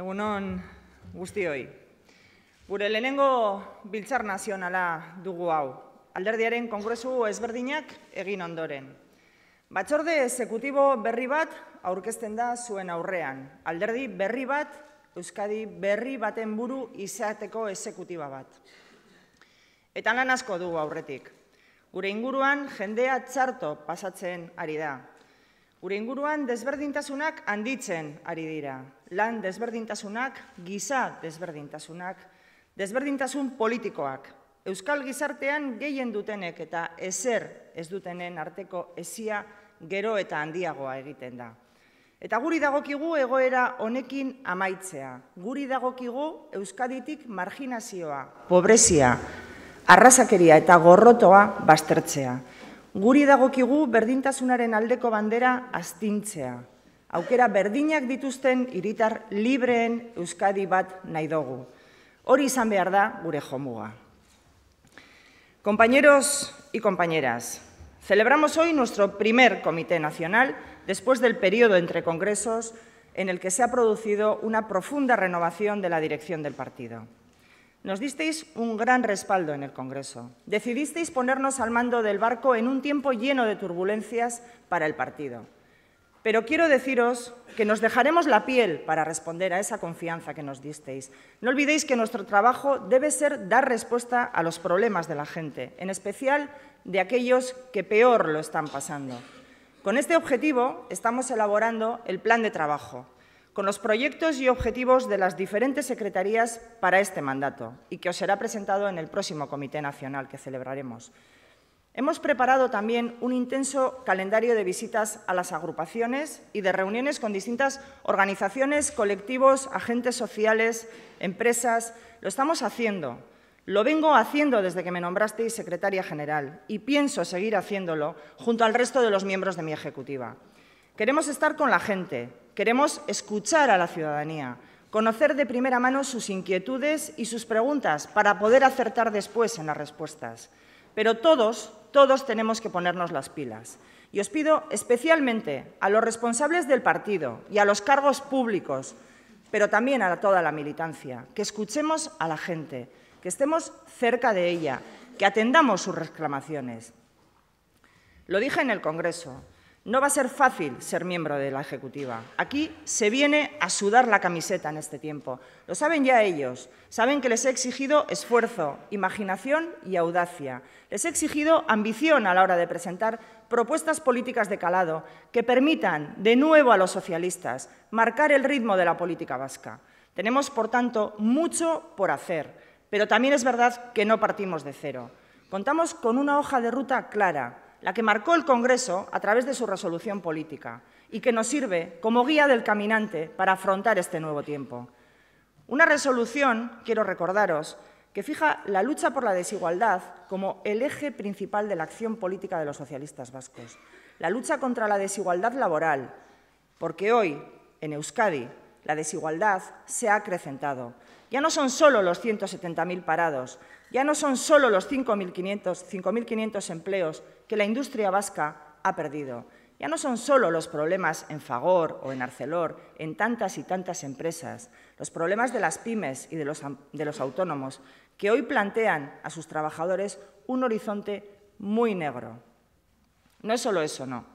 Egunon guztioi. Gure lehenengo biltzar nazionala dugu hau. Alderdiaren kongresu ezberdinak egin ondoren. Batzorde esekutibo berri bat aurkezten da zuen aurrean. Alderdi berri bat, Euskadi berri baten buru izateko esekutiba bat. Eta lan asko dugu aurretik. Gure inguruan jendea txarto pasatzen ari da. Gure inguruan desberdintasunak handitzen ari dira. Lan desberdintasunak, giza desberdintasunak, desberdintasun politikoak. Euskal gizartean gehien dutenek eta ezer ez dutenen arteko ezia gero eta handiagoa egiten da. Eta guri dagokigu egoera honekin amaitzea. Guri dagokigu Euskaditik marginazioa, pobrezia, arrazakeria eta gorrotoa bastertzea. Guri dagokigu berdintasunaren aldeko bandera astintzea. Aukera berdinak dituzten iritar libreen Euskadi bat naidogu, ori Hori izan Compañeros y compañeras, celebramos hoy nuestro primer Comité Nacional después del periodo entre congresos en el que se ha producido una profunda renovación de la dirección del partido. Nos disteis un gran respaldo en el Congreso. Decidisteis ponernos al mando del barco en un tiempo lleno de turbulencias para el partido. Pero quiero deciros que nos dejaremos la piel para responder a esa confianza que nos disteis. No olvidéis que nuestro trabajo debe ser dar respuesta a los problemas de la gente, en especial de aquellos que peor lo están pasando. Con este objetivo estamos elaborando el plan de trabajo, con los proyectos y objetivos de las diferentes secretarías para este mandato y que os será presentado en el próximo Comité Nacional que celebraremos. Hemos preparado también un intenso calendario de visitas a las agrupaciones y de reuniones con distintas organizaciones, colectivos, agentes sociales, empresas. Lo estamos haciendo. Lo vengo haciendo desde que me nombrasteis secretaria general y pienso seguir haciéndolo junto al resto de los miembros de mi ejecutiva. Queremos estar con la gente, Queremos escuchar a la ciudadanía, conocer de primera mano sus inquietudes y sus preguntas para poder acertar después en las respuestas. Pero todos, todos tenemos que ponernos las pilas. Y os pido especialmente a los responsables del partido y a los cargos públicos, pero también a toda la militancia, que escuchemos a la gente, que estemos cerca de ella, que atendamos sus reclamaciones. Lo dije en el Congreso, no va a ser fácil ser miembro de la Ejecutiva. Aquí se viene a sudar la camiseta en este tiempo. Lo saben ya ellos. Saben que les he exigido esfuerzo, imaginación y audacia. Les he exigido ambición a la hora de presentar propuestas políticas de calado que permitan, de nuevo a los socialistas, marcar el ritmo de la política vasca. Tenemos, por tanto, mucho por hacer, pero también es verdad que no partimos de cero. Contamos con una hoja de ruta clara la que marcó el Congreso a través de su resolución política y que nos sirve como guía del caminante para afrontar este nuevo tiempo. Una resolución, quiero recordaros, que fija la lucha por la desigualdad como el eje principal de la acción política de los socialistas vascos. La lucha contra la desigualdad laboral, porque hoy, en Euskadi, la desigualdad se ha acrecentado. Ya no son solo los 170.000 parados, ya no son solo los 5.500 empleos que la industria vasca ha perdido. Ya no son solo los problemas en Fagor o en Arcelor, en tantas y tantas empresas, los problemas de las pymes y de los, autónomos, que hoy plantean a sus trabajadores un horizonte muy negro. No es solo eso, no.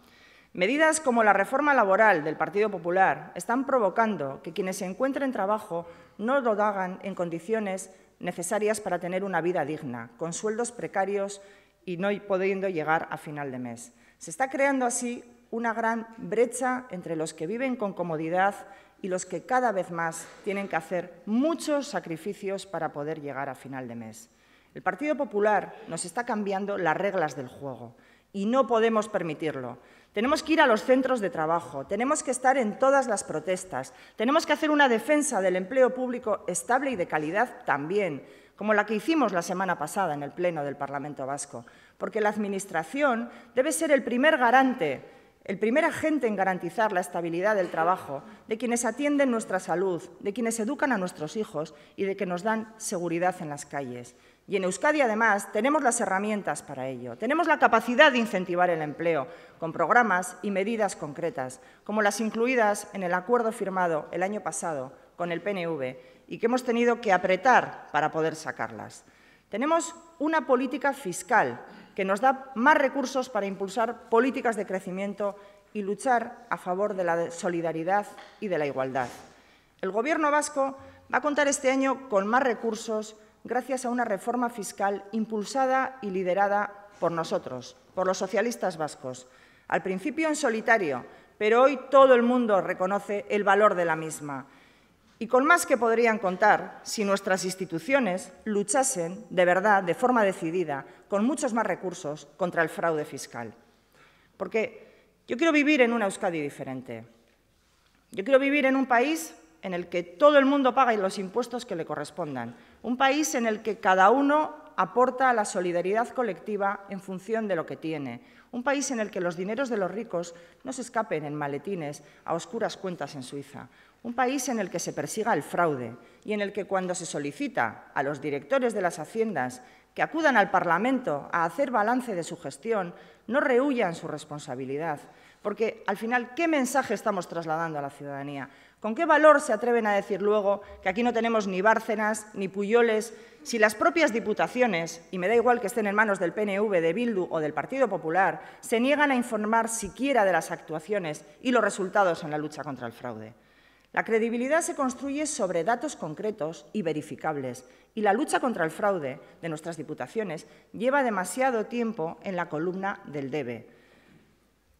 Medidas como la reforma laboral del Partido Popular están provocando que quienes se encuentren trabajo no lo hagan en condiciones necesarias para tener una vida digna, con sueldos precarios y no pudiendo llegar a final de mes. Se está creando así una gran brecha entre los que viven con comodidad y los que cada vez más tienen que hacer muchos sacrificios para poder llegar a final de mes. El Partido Popular nos está cambiando las reglas del juego y no podemos permitirlo. Tenemos que ir a los centros de trabajo, tenemos que estar en todas las protestas, tenemos que hacer una defensa del empleo público estable y de calidad también, como la que hicimos la semana pasada en el Pleno del Parlamento Vasco, porque la Administración debe ser el primer garante, el primer agente en garantizar la estabilidad del trabajo de quienes atienden nuestra salud, de quienes educan a nuestros hijos y de que nos dan seguridad en las calles. Y en Euskadi, además, tenemos las herramientas para ello. Tenemos la capacidad de incentivar el empleo con programas y medidas concretas, como las incluidas en el acuerdo firmado el año pasado con el PNV y que hemos tenido que apretar para poder sacarlas. Tenemos una política fiscal que nos da más recursos para impulsar políticas de crecimiento y luchar a favor de la solidaridad y de la igualdad. El Gobierno vasco va a contar este año con más recursos gracias a una reforma fiscal impulsada y liderada por nosotros, por los socialistas vascos. Al principio en solitario, pero hoy todo el mundo reconoce el valor de la misma y con más que podrían contar si nuestras instituciones luchasen de verdad, de forma decidida, con muchos más recursos contra el fraude fiscal. Porque yo quiero vivir en una Euskadi diferente. Yo quiero vivir en un país en el que todo el mundo paga los impuestos que le correspondan. Un país en el que cada uno aporta a la solidaridad colectiva en función de lo que tiene. Un país en el que los dineros de los ricos no se escapen en maletines a oscuras cuentas en Suiza. Un país en el que se persiga el fraude y en el que cuando se solicita a los directores de las haciendas que acudan al Parlamento a hacer balance de su gestión, no rehuyan su responsabilidad. Porque, al final, ¿qué mensaje estamos trasladando a la ciudadanía? ¿Con qué valor se atreven a decir luego que aquí no tenemos ni Bárcenas ni Puyoles si las propias diputaciones, y me da igual que estén en manos del PNV, de Bildu o del Partido Popular, se niegan a informar siquiera de las actuaciones y los resultados en la lucha contra el fraude? La credibilidad se construye sobre datos concretos y verificables, y la lucha contra el fraude de nuestras diputaciones lleva demasiado tiempo en la columna del debe.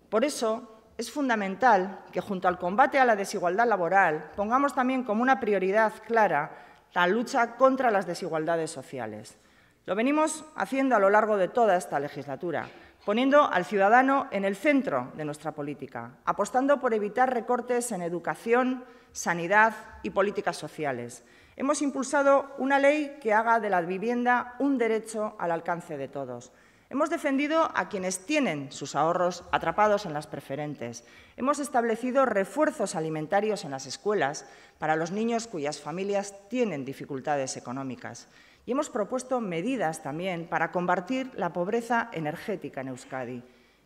Por eso, es fundamental que junto al combate a la desigualdad laboral pongamos también como una prioridad clara la lucha contra las desigualdades sociales. Lo venimos haciendo a lo largo de toda esta legislatura, poniendo al ciudadano en el centro de nuestra política, apostando por evitar recortes en educación, sanidad y políticas sociales. Hemos impulsado una ley que haga de la vivienda un derecho al alcance de todos. Hemos defendido a quienes tienen sus ahorros atrapados en las preferentes. Hemos establecido refuerzos alimentarios en las escuelas para los niños cuyas familias tienen dificultades económicas. Y hemos propuesto medidas también para combatir la pobreza energética en Euskadi.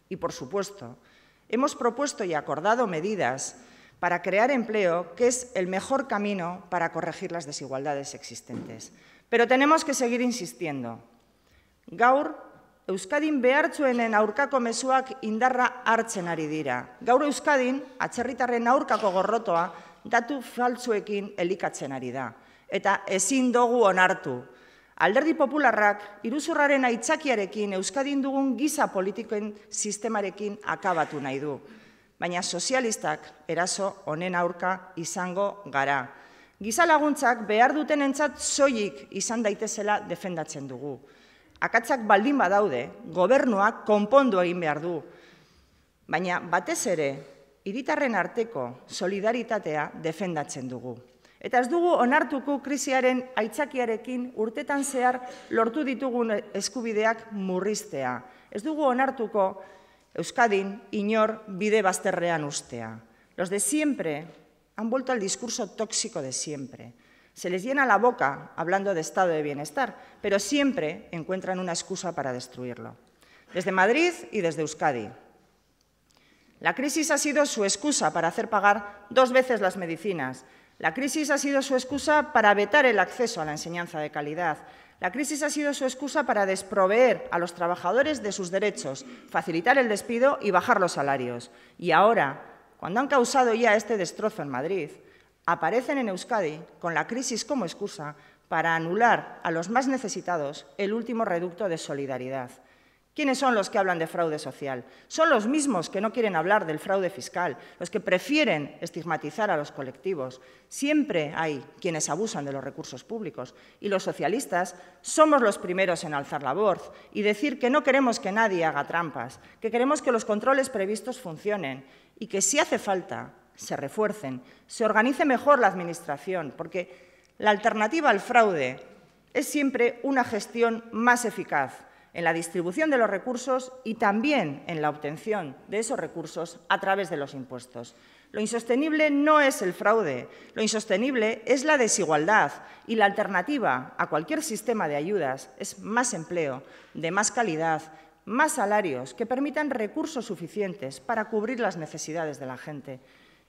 Y, por supuesto, hemos propuesto y acordado medidas para crear empleo, que es el mejor camino para corregir las desigualdades existentes. Pero tenemos que seguir insistiendo. Gaur, Euskadin behartzuenen aurkako mezuak indarra hartzen ari dira. Gaur Euskadin, atzerritarren aurkako gorrotoa, datu faltzuekin elikatzen ari da. Eta ezin dugu onartu. Alderdi popularrak, iruzurraren aitzakiarekin Euskadin dugun giza politikoen sistemarekin akabatu nahi du baina sozialistak eraso honen aurka izango gara. Gizalaguntzak behar duten entzat zoik izan daitezela defendatzen dugu. Akatzak baldin badaude, gobernuak konpondu egin behar du. Baina batez ere, iritarren arteko solidaritatea defendatzen dugu. Eta ez dugu onartuko kriziaren aitzakiarekin urtetan zehar lortu ditugun eskubideak murriztea. Ez dugu onartuko Euskadi, Iñor, bide ustea. Los de siempre han vuelto al discurso tóxico de siempre. Se les llena la boca hablando de estado de bienestar, pero siempre encuentran una excusa para destruirlo. Desde Madrid y desde Euskadi. La crisis ha sido su excusa para hacer pagar dos veces las medicinas. La crisis ha sido su excusa para vetar el acceso a la enseñanza de calidad. La crisis ha sido su excusa para desproveer a los trabajadores de sus derechos, facilitar el despido y bajar los salarios. Y ahora, cuando han causado ya este destrozo en Madrid, aparecen en Euskadi con la crisis como excusa para anular a los más necesitados el último reducto de solidaridad. ¿Quiénes son los que hablan de fraude social? Son los mismos que no quieren hablar del fraude fiscal, los que prefieren estigmatizar a los colectivos. Siempre hay quienes abusan de los recursos públicos y los socialistas somos los primeros en alzar la voz y decir que no queremos que nadie haga trampas, que queremos que los controles previstos funcionen y que si hace falta se refuercen, se organice mejor la Administración, porque la alternativa al fraude es siempre una gestión más eficaz, en la distribución de los recursos y también en la obtención de esos recursos a través de los impuestos. Lo insostenible no es el fraude, lo insostenible es la desigualdad y la alternativa a cualquier sistema de ayudas es más empleo, de más calidad, más salarios que permitan recursos suficientes para cubrir las necesidades de la gente.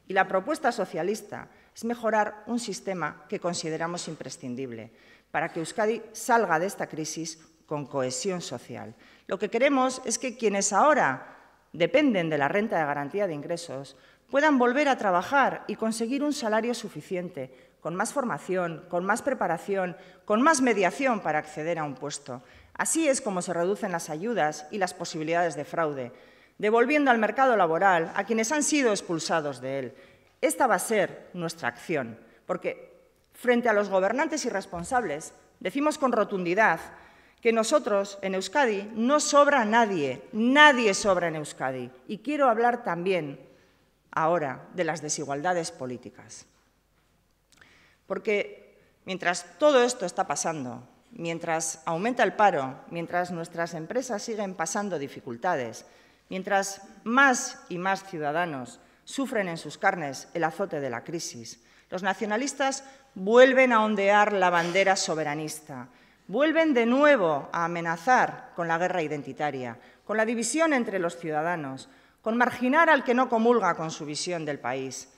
Y la propuesta socialista es mejorar un sistema que consideramos imprescindible para que Euskadi salga de esta crisis con cohesión social. Lo que queremos es que quienes ahora dependen de la renta de garantía de ingresos puedan volver a trabajar y conseguir un salario suficiente, con más formación, con más preparación, con más mediación para acceder a un puesto. Así es como se reducen las ayudas y las posibilidades de fraude, devolviendo al mercado laboral a quienes han sido expulsados de él. Esta va a ser nuestra acción, porque frente a los gobernantes irresponsables decimos con rotundidad que nosotros en Euskadi no sobra nadie, nadie sobra en Euskadi. Y quiero hablar también ahora de las desigualdades políticas. Porque mientras todo esto está pasando, mientras aumenta el paro, mientras nuestras empresas siguen pasando dificultades, mientras más y más ciudadanos sufren en sus carnes el azote de la crisis, los nacionalistas vuelven a ondear la bandera soberanista vuelven de nuevo a amenazar con la guerra identitaria, con la división entre los ciudadanos, con marginar al que no comulga con su visión del país.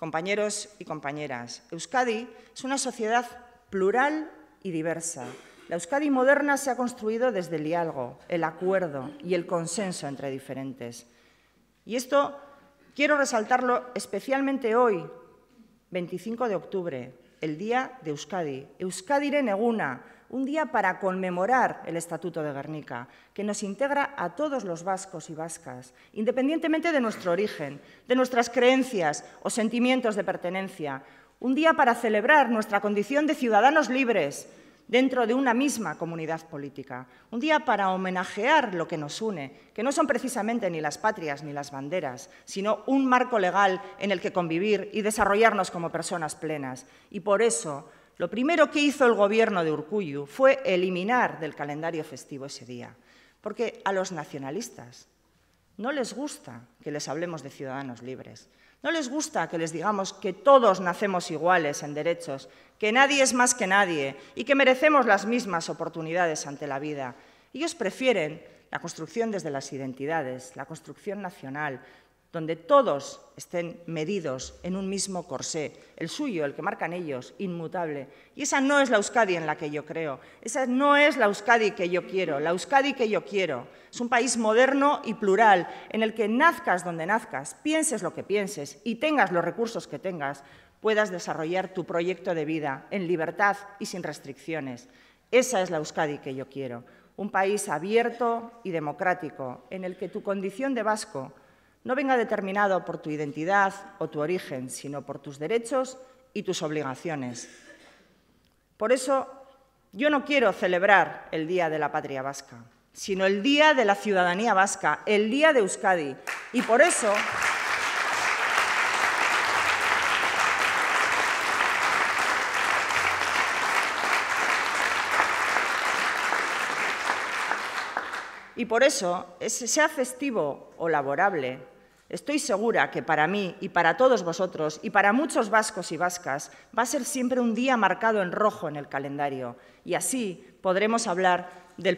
Compañeros y compañeras, Euskadi es una sociedad plural y diversa. La Euskadi moderna se ha construido desde el diálogo, el acuerdo y el consenso entre diferentes. Y esto quiero resaltarlo especialmente hoy, 25 de octubre, el Día de Euskadi. Euskadi Reneguna un día para conmemorar el Estatuto de Guernica, que nos integra a todos los vascos y vascas, independientemente de nuestro origen, de nuestras creencias o sentimientos de pertenencia. Un día para celebrar nuestra condición de ciudadanos libres dentro de una misma comunidad política. Un día para homenajear lo que nos une, que no son precisamente ni las patrias ni las banderas, sino un marco legal en el que convivir y desarrollarnos como personas plenas. Y por eso lo primero que hizo el gobierno de Urcuyu fue eliminar del calendario festivo ese día, porque a los nacionalistas no les gusta que les hablemos de ciudadanos libres, no les gusta que les digamos que todos nacemos iguales en derechos, que nadie es más que nadie y que merecemos las mismas oportunidades ante la vida. Ellos prefieren la construcción desde las identidades, la construcción nacional, donde todos estén medidos en un mismo corsé, el suyo, el que marcan ellos, inmutable. Y esa no es la Euskadi en la que yo creo, esa no es la Euskadi que yo quiero, la Euskadi que yo quiero. Es un país moderno y plural, en el que nazcas donde nazcas, pienses lo que pienses y tengas los recursos que tengas, puedas desarrollar tu proyecto de vida en libertad y sin restricciones. Esa es la Euskadi que yo quiero, un país abierto y democrático, en el que tu condición de vasco no venga determinado por tu identidad o tu origen, sino por tus derechos y tus obligaciones. Por eso, yo no quiero celebrar el Día de la Patria Vasca, sino el Día de la Ciudadanía Vasca, el Día de Euskadi. Y por eso... Y por eso, sea festivo o laborable, estoy segura que para mí y para todos vosotros y para muchos vascos y vascas va a ser siempre un día marcado en rojo en el calendario y así podremos hablar del,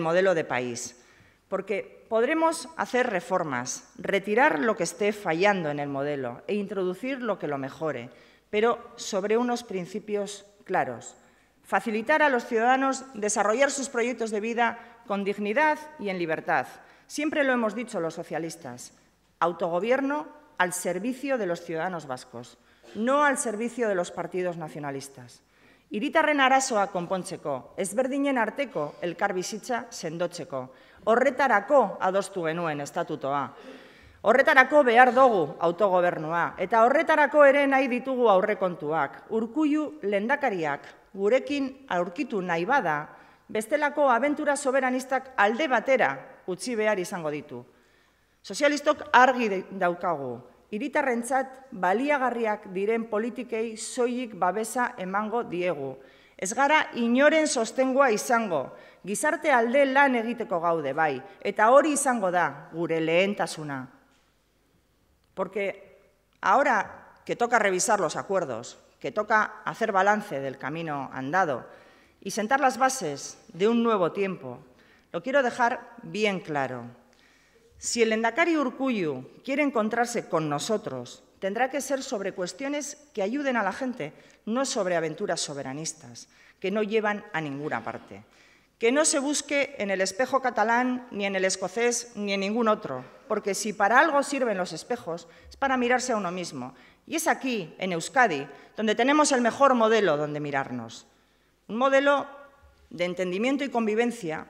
modelo de país. Porque podremos hacer reformas, retirar lo que esté fallando en el modelo e introducir lo que lo mejore, pero sobre unos principios claros facilitar a los ciudadanos desarrollar sus proyectos de vida con dignidad y en libertad. Siempre lo hemos dicho los socialistas, autogobierno al servicio de los ciudadanos vascos, no al servicio de los partidos nacionalistas. Irita arasoa konpontzeko, ezberdinen arteko elkar bizitza sendotzeko. Horretarako adostu genuen estatutoa. Horretarako behar dugu autogobernua. Eta horretarako ere nahi ditugu aurrekontuak. Urkuiu lendakariak gurekin aurkitu nahi bada, bestelako abentura soberanistak alde batera utzi behar izango ditu. Sozialistok argi daukagu, iritarrentzat baliagarriak diren politikei zoik babesa emango diegu. Ez gara inoren sostengua izango, gizarte alde lan egiteko gaude bai, eta hori izango da gure lehentasuna. Porque ahora que toca revisar los acuerdos, que toca hacer balance del camino andado y sentar las bases de un nuevo tiempo. Lo quiero dejar bien claro. Si el Endacari Urcuyu quiere encontrarse con nosotros, tendrá que ser sobre cuestiones que ayuden a la gente, no sobre aventuras soberanistas, que no llevan a ninguna parte. Que no se busque en el espejo catalán, ni en el escocés, ni en ningún otro, porque si para algo sirven los espejos, es para mirarse a uno mismo y es aquí, en Euskadi, donde tenemos el mejor modelo donde mirarnos. Un modelo de entendimiento y convivencia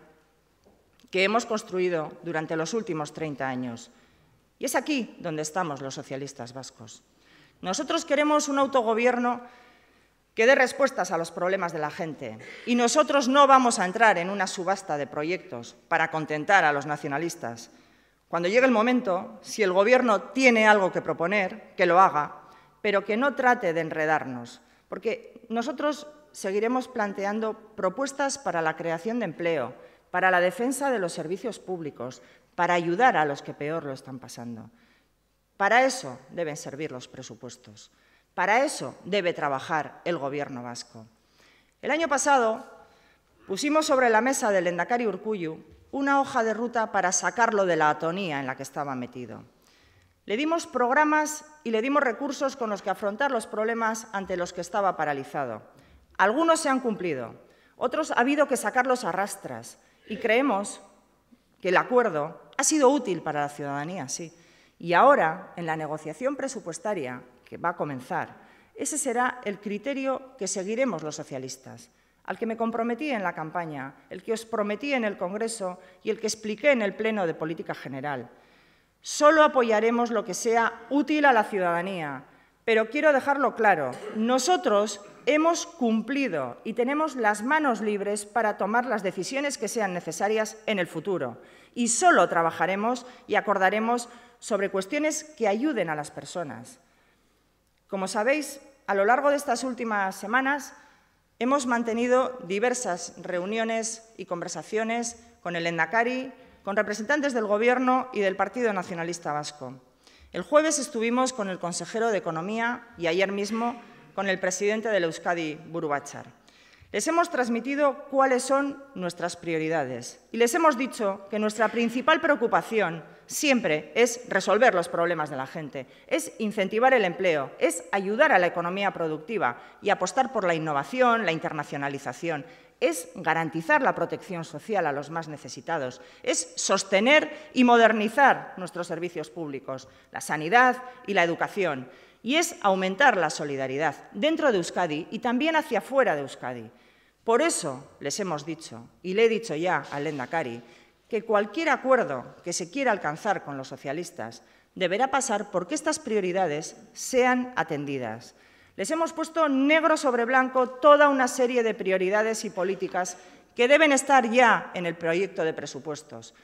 que hemos construido durante los últimos 30 años. Y es aquí donde estamos los socialistas vascos. Nosotros queremos un autogobierno que dé respuestas a los problemas de la gente. Y nosotros no vamos a entrar en una subasta de proyectos para contentar a los nacionalistas. Cuando llegue el momento, si el Gobierno tiene algo que proponer, que lo haga pero que no trate de enredarnos, porque nosotros seguiremos planteando propuestas para la creación de empleo, para la defensa de los servicios públicos, para ayudar a los que peor lo están pasando. Para eso deben servir los presupuestos. Para eso debe trabajar el Gobierno vasco. El año pasado pusimos sobre la mesa del Endacari Urcuyu una hoja de ruta para sacarlo de la atonía en la que estaba metido. Le dimos programas y le dimos recursos con los que afrontar los problemas ante los que estaba paralizado. Algunos se han cumplido, otros ha habido que sacarlos a rastras y creemos que el acuerdo ha sido útil para la ciudadanía, sí. Y ahora, en la negociación presupuestaria que va a comenzar, ese será el criterio que seguiremos los socialistas, al que me comprometí en la campaña, el que os prometí en el Congreso y el que expliqué en el Pleno de Política General. Solo apoyaremos lo que sea útil a la ciudadanía. Pero quiero dejarlo claro, nosotros hemos cumplido y tenemos las manos libres para tomar las decisiones que sean necesarias en el futuro. Y solo trabajaremos y acordaremos sobre cuestiones que ayuden a las personas. Como sabéis, a lo largo de estas últimas semanas hemos mantenido diversas reuniones y conversaciones con el Endacari, con representantes del Gobierno y del Partido Nacionalista Vasco. El jueves estuvimos con el consejero de Economía y ayer mismo con el presidente del Euskadi, Burubachar. Les hemos transmitido cuáles son nuestras prioridades y les hemos dicho que nuestra principal preocupación siempre es resolver los problemas de la gente, es incentivar el empleo, es ayudar a la economía productiva y apostar por la innovación, la internacionalización es garantizar la protección social a los más necesitados, es sostener y modernizar nuestros servicios públicos, la sanidad y la educación, y es aumentar la solidaridad dentro de Euskadi y también hacia fuera de Euskadi. Por eso les hemos dicho, y le he dicho ya a Lenda Cari que cualquier acuerdo que se quiera alcanzar con los socialistas deberá pasar por que estas prioridades sean atendidas les hemos puesto negro sobre blanco toda una serie de prioridades y políticas que deben estar ya en el proyecto de presupuestos.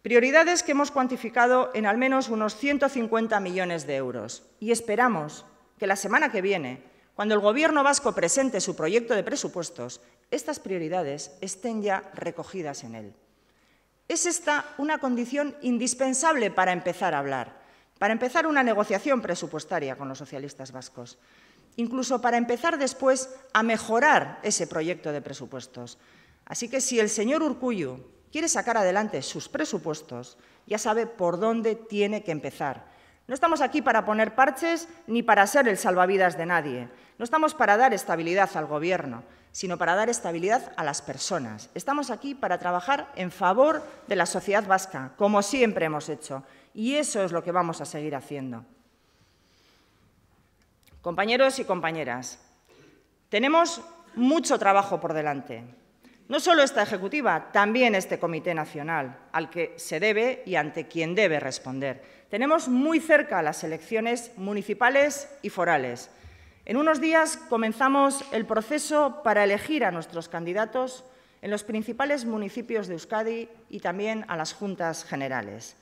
Prioridades que hemos cuantificado en al menos unos 150 millones de euros y esperamos que la semana que viene, cuando el Gobierno vasco presente su proyecto de presupuestos, estas prioridades estén ya recogidas en él. Es esta una condición indispensable para empezar a hablar, para empezar una negociación presupuestaria con los socialistas vascos incluso para empezar después a mejorar ese proyecto de presupuestos. Así que si el señor Urcuyu quiere sacar adelante sus presupuestos, ya sabe por dónde tiene que empezar. No estamos aquí para poner parches ni para ser el salvavidas de nadie. No estamos para dar estabilidad al Gobierno, sino para dar estabilidad a las personas. Estamos aquí para trabajar en favor de la sociedad vasca, como siempre hemos hecho. Y eso es lo que vamos a seguir haciendo. Compañeros y compañeras, tenemos mucho trabajo por delante. No solo esta Ejecutiva, también este Comité Nacional, al que se debe y ante quien debe responder. Tenemos muy cerca las elecciones municipales y forales. En unos días comenzamos el proceso para elegir a nuestros candidatos en los principales municipios de Euskadi y también a las juntas generales.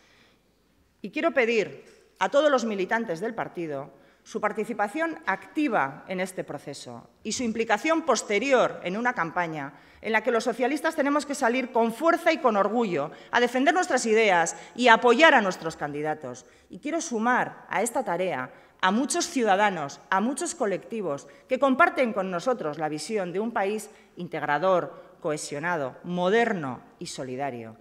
Y quiero pedir a todos los militantes del partido su participación activa en este proceso y su implicación posterior en una campaña en la que los socialistas tenemos que salir con fuerza y con orgullo a defender nuestras ideas y apoyar a nuestros candidatos. Y quiero sumar a esta tarea a muchos ciudadanos, a muchos colectivos que comparten con nosotros la visión de un país integrador, cohesionado, moderno y solidario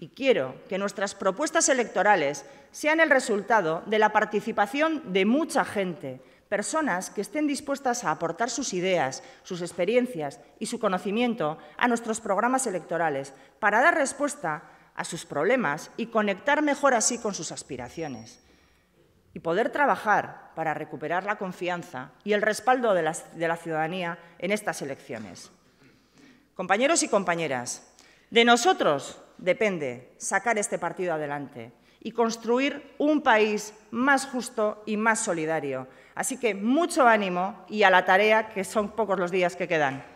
y quiero que nuestras propuestas electorales sean el resultado de la participación de mucha gente, personas que estén dispuestas a aportar sus ideas, sus experiencias y su conocimiento a nuestros programas electorales para dar respuesta a sus problemas y conectar mejor así con sus aspiraciones. Y poder trabajar para recuperar la confianza y el respaldo de la, ciudadanía en estas elecciones. Compañeros y compañeras, de nosotros depende sacar este partido adelante y construir un país más justo y más solidario. Así que mucho ánimo y a la tarea, que son pocos los días que quedan.